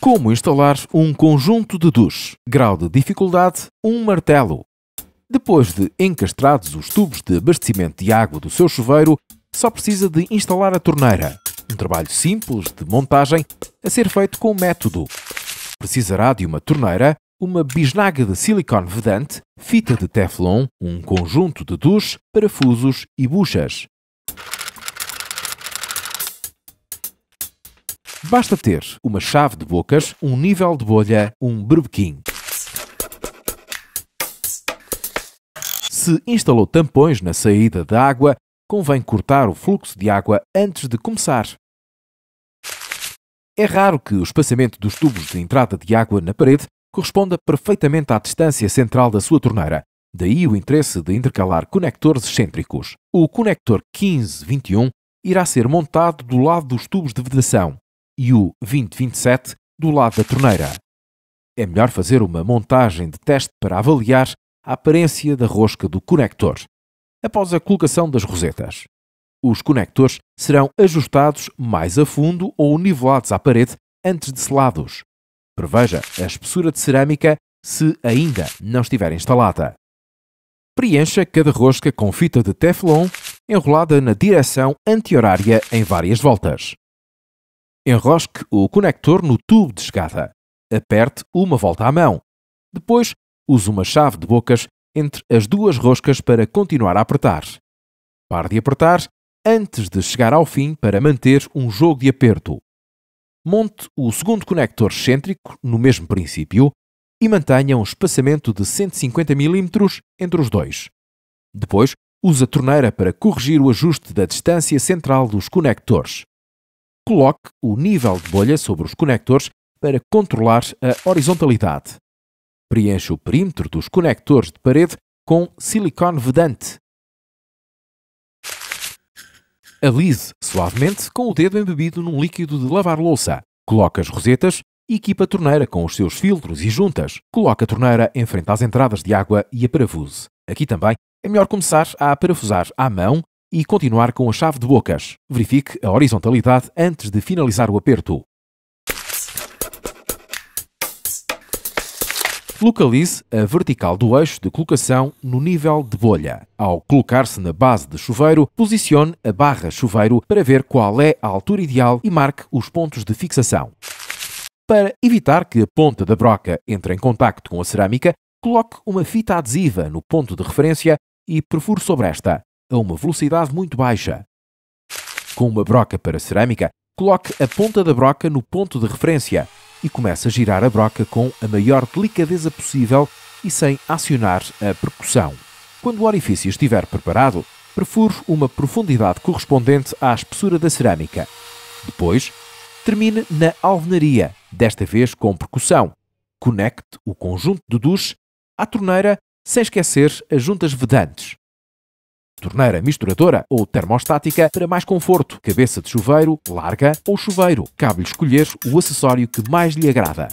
Como instalar um conjunto de duches. Grau de dificuldade: um martelo. Depois de encastrados os tubos de abastecimento de água do seu chuveiro, só precisa de instalar a torneira. Um trabalho simples de montagem a ser feito com método. Precisará de uma torneira, uma bisnaga de silicone vedante, fita de Teflon, um conjunto de duches, parafusos e buchas. Basta ter uma chave de bocas, um nível de bolha, um berbequim. Se instalou tampões na saída da água, convém cortar o fluxo de água antes de começar. É raro que o espaçamento dos tubos de entrada de água na parede corresponda perfeitamente à distância central da sua torneira, daí o interesse de intercalar conectores excêntricos. O conector 1521 irá ser montado do lado dos tubos de vedação, e o 2027 do lado da torneira. É melhor fazer uma montagem de teste para avaliar a aparência da rosca do conector, após a colocação das rosetas. Os conectores serão ajustados mais a fundo ou nivelados à parede antes de selados. Preveja a espessura de cerâmica se ainda não estiver instalada. Preencha cada rosca com fita de Teflon enrolada na direção anti-horária em várias voltas. Enrosque o conector no tubo de chegada. Aperte uma volta à mão. Depois, use uma chave de bocas entre as duas roscas para continuar a apertar. Pare de apertar antes de chegar ao fim para manter um jogo de aperto. Monte o segundo conector excêntrico no mesmo princípio e mantenha um espaçamento de 150 mm entre os dois. Depois, use a torneira para corrigir o ajuste da distância central dos conectores coloque o nível de bolha sobre os conectores para controlar a horizontalidade. Preencha o perímetro dos conectores de parede com silicone vedante. Alise suavemente com o dedo embebido num líquido de lavar louça. Coloque as rosetas e equipa a torneira com os seus filtros e juntas. Coloque a torneira em frente às entradas de água e a parafuse. Aqui também é melhor começar a parafusar à mão e continuar com a chave de bocas. Verifique a horizontalidade antes de finalizar o aperto. Localize a vertical do eixo de colocação no nível de bolha. Ao colocar-se na base de chuveiro, posicione a barra chuveiro para ver qual é a altura ideal e marque os pontos de fixação. Para evitar que a ponta da broca entre em contacto com a cerâmica, coloque uma fita adesiva no ponto de referência e perfure sobre esta a uma velocidade muito baixa. Com uma broca para cerâmica, coloque a ponta da broca no ponto de referência e comece a girar a broca com a maior delicadeza possível e sem acionar a percussão. Quando o orifício estiver preparado, perfure uma profundidade correspondente à espessura da cerâmica. Depois, termine na alvenaria, desta vez com percussão. Conecte o conjunto de duche à torneira sem esquecer as juntas vedantes torneira misturadora ou termostática para mais conforto, cabeça de chuveiro, larga ou chuveiro. Cabe-lhe escolher o acessório que mais lhe agrada.